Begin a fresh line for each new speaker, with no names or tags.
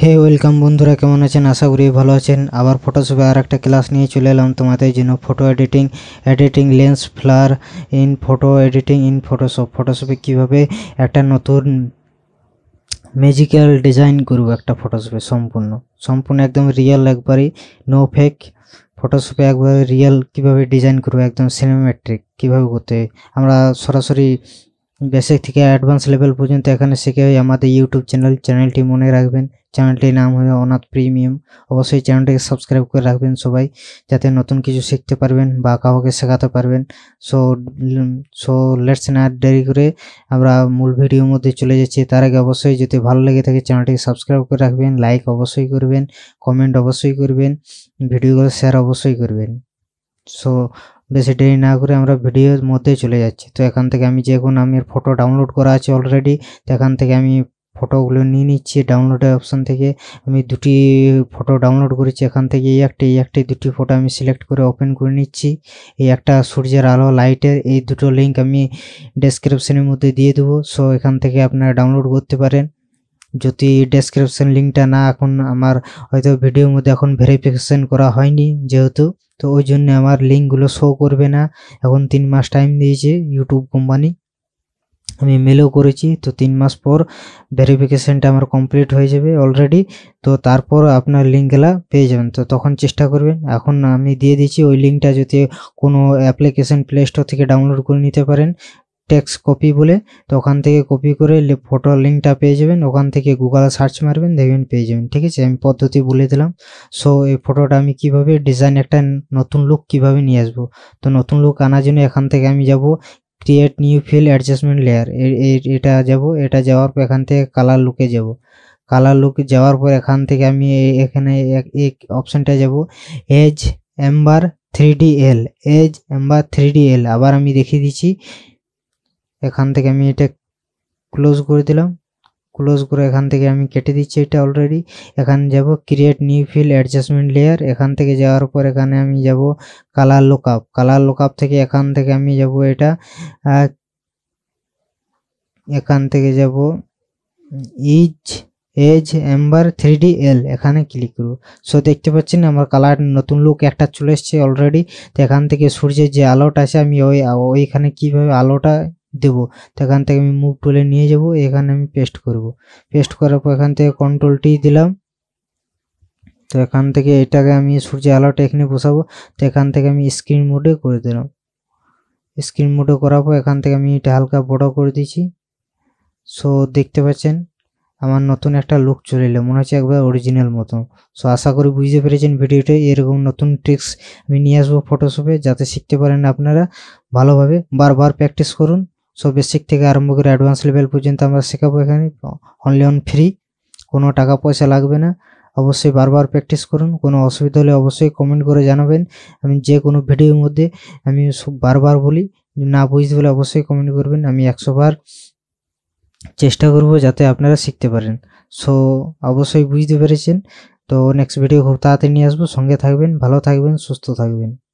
হে welcome বন্ধুরা কেমন আছেন আশা করি ভালো আছেন আবার ফটোশপে আর একটা ক্লাস নিয়ে চলে এলাম তোমাদের জন্য photo editing editing lens flare in photo editing in Photoshop ফটোশপে কীভাবে একটা নতুন ম্যাজিক্যাল ডিজাইন করব একটা ফটোশপে সম্পূর্ণ সম্পূর্ণ একদম রিয়েল একবারই নো ফেক ফটোশপে একবার রিয়েল কীভাবে ডিজাইন করবো একদম সিনেমেট্রিক কীভাবে করতে আমরা সরাসরি বেসিক থেকে অ্যাডভান্স লেভেল পর্যন্ত এখানে শিখে আমাদের ইউটিউব চ্যানেল চ্যানেলটি মনে রাখবেন চ্যানেলটির নাম হলো অনাথ প্রিমিয়াম অবশ্যই চ্যানেলটিকে সাবস্ক্রাইব করে রাখবেন সবাই যাতে নতুন কিছু শিখতে পারবেন বা কাউকে শেখাতে পারবেন সো সো লেটস না দেরি করে আমরা মূল ভিডিওর মধ্যে চলে যাচ্ছি তার আগে অবশ্যই যদি ভালো লেগে থাকে চ্যানেলটিকে সাবস্ক্রাইব করে রাখবেন লাইক অবশ্যই করবেন কমেন্ট অবশ্যই করবেন ভিডিওগুলো শেয়ার অবশ্যই করবেন সো বেশি দেরি না করে আমরা ভিডিওর মধ্যে চলে যাচ্ছি তো এখান থেকে আমি যে কোনো আমি ফটো ডাউনলোড করা আছে অলরেডি তো এখান থেকে আমি ফটোগুলো নিয়ে নিচ্ছি ডাউনলোডের অপশান থেকে আমি দুটি ফটো ডাউনলোড করেছি এখান থেকে এই একটি এই একটি দুটি ফটো আমি সিলেক্ট করে ওপেন করে নিচ্ছি এই একটা সূর্যের আলো লাইটের এই দুটো লিঙ্ক আমি ডেসক্রিপশনের মধ্যে দিয়ে দেবো সো এখান থেকে আপনারা ডাউনলোড করতে পারেন যদি ডেসক্রিপশন লিঙ্কটা না এখন আমার হয়তো ভিডিওর মধ্যে এখন ভেরিফিকেশন করা হয়নি যেহেতু তো ওই জন্য আমার লিঙ্কগুলো শো করবে না এখন তিন মাস টাইম দিয়েছে ইউটিউব কোম্পানি আমি মেলও করেছি তো তিন মাস পর ভেরিফিকেশানটা আমার কমপ্লিট হয়ে যাবে অলরেডি তো তারপর আপনার লিঙ্কগুলা পেয়ে যাবেন তো তখন চেষ্টা করবেন এখন আমি দিয়ে দিচ্ছি ওই লিঙ্কটা যদি কোনো অ্যাপ্লিকেশান প্লে স্টোর থেকে ডাউনলোড করে নিতে পারেন টেক্স কপি বলে তো ওখান থেকে কপি করে ফটো লিঙ্কটা পেয়ে যাবেন ওখান থেকে গুগলে সার্চ মারবেন দেখবেন পেয়ে যাবেন ঠিক আছে আমি পদ্ধতি বলে দিলাম সো এই ফটোটা আমি কিভাবে ডিজাইন একটা নতুন লুক কিভাবে নিয়ে আসবো তো নতুন লুক আনার জন্য এখান থেকে আমি যাব create new fill adjustment layer এটা যাব এটা যাওয়ার পর এখান থেকে কালার লুকে যাব কালার লুক যাওয়ার পর এখান থেকে আমি এখানে এক অপশানটা যাব edge amber three D L edge amber three D L আবার আমি দেখিয়ে দিচ্ছি এখান থেকে আমি এটা ক্লোজ করে দিলাম ক্লোজ করে এখান থেকে আমি কেটে দিচ্ছি এটা অলরেডি এখানে যাব create new fill adjustment layer এখান থেকে যাওয়ার পর এখানে আমি যাব কালার লোকআপ কালার লোকআপ থেকে এখান থেকে আমি যাব এটা এখান থেকে যাব is edge amber three D L এখানে ক্লিক করব সো দেখতে পাচ্ছেন আমার কালার নতুন লুক একটা চলে এসছে অলরেডি তো এখান থেকে সূর্যের যে আলোটা আছে আমি ওই ওইখানে কীভাবে আলোটা দেব তো এখান থেকে আমি মুভ টুলে নিয়ে যাব এখানে আমি পেস্ট করব পেস্ট করার পর এখান থেকে কন্ট্রোল টি দিলাম তো এখান থেকে এটাকে আমি সূর্যের আলোটা এখানে বসাবো তো এখান থেকে আমি স্ক্রিন মোডে করে দিলাম স্ক্রিন মোডে করার পর এখান থেকে আমি এটা হালকা বড় করে দিয়েছি সো দেখতে পাচ্ছেন আমার নতুন একটা লুক চলে এলো মনে হচ্ছে একবার অরিজিনাল মতো সো আশা করি বুঝতে পেরেছেন ভিডিওটি এরকম নতুন ট্রিক্স আমি নিয়ে আসবো ফটোশপে যাতে শিখতে পারেন আপনারা ভালোভাবে বারবার প্র্যাকটিস করুন সো বেসিক থেকে আরম্ভ করে অ্যাডভান্স লেভেল পর্যন্ত আমরা শেখাবো এখানে অনলি অন ফ্রি কোনো টাকা পয়সা লাগবে না অবশ্যই বারবার প্র্যাকটিস করুন কোনো অসুবিধা হলে অবশ্যই কমেন্ট করে জানাবেন আমি যে কোনো ভিডিওর মধ্যে আমি বারবার বলি না বুঝতে হলে অবশ্যই কমেন্ট করবেন আমি একশো বার চেষ্টা করব যাতে আপনারা শিখতে পারেন সো অবশ্যই বুঝতে পেরেছেন তো নেক্সট ভিডিও খুব তাড়াতাড়ি নিয়ে আসবো সঙ্গে থাকবেন ভালো থাকবেন সুস্থ থাকবেন